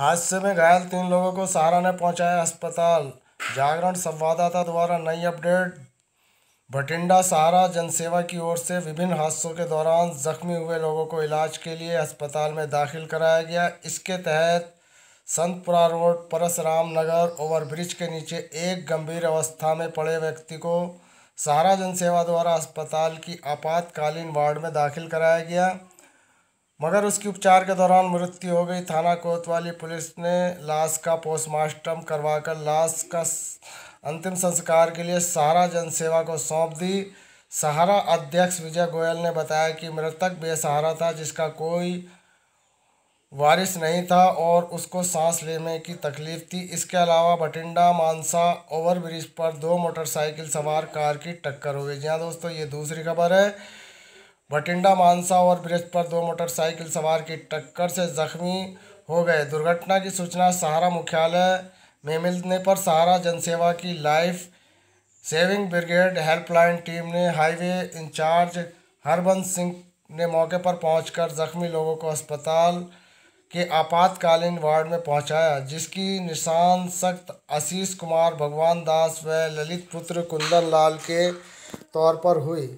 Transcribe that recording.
हादसे में घायल तीन लोगों को सहारा ने पहुंचाया अस्पताल जागरण संवाददाता द्वारा नई अपडेट भटिंडा सहारा जनसेवा की ओर से विभिन्न हादसों के दौरान जख्मी हुए लोगों को इलाज के लिए अस्पताल में दाखिल कराया गया इसके तहत संतपुरा रोड परसराम नगर ओवरब्रिज के नीचे एक गंभीर अवस्था में पड़े व्यक्ति को सहारा जनसेवा द्वारा अस्पताल की आपातकालीन वार्ड में दाखिल कराया गया मगर उसकी उपचार के दौरान मृत्यु हो गई थाना कोतवाली पुलिस ने लाश का पोस्टमार्टम करवाकर लाश का अंतिम संस्कार के लिए सहारा जनसेवा को सौंप दी सहारा अध्यक्ष विजय गोयल ने बताया कि मृतक बेसहारा था जिसका कोई वारिस नहीं था और उसको सांस लेने की तकलीफ थी इसके अलावा बठिंडा मानसा ओवरब्रिज पर दो मोटरसाइकिल सवार कार की टक्कर हो गई जी हाँ दोस्तों ये दूसरी खबर है बठिंडा मानसा और ब्रिज पर दो मोटरसाइकिल सवार की टक्कर से जख्मी हो गए दुर्घटना की सूचना सहारा मुख्यालय में मिलने पर सहारा जनसेवा की life saving brigade helpline team ने हाईवे इंचार्ज हरबंस सिंह ने मौके पर पहुंचकर जख्मी लोगों को अस्पताल के आपातकालीन वार्ड में पहुंचाया जिसकी निशान सख्त आशीष कुमार भगवान दास व ललित पुत्र कुंदन लाल के तौर पर हुई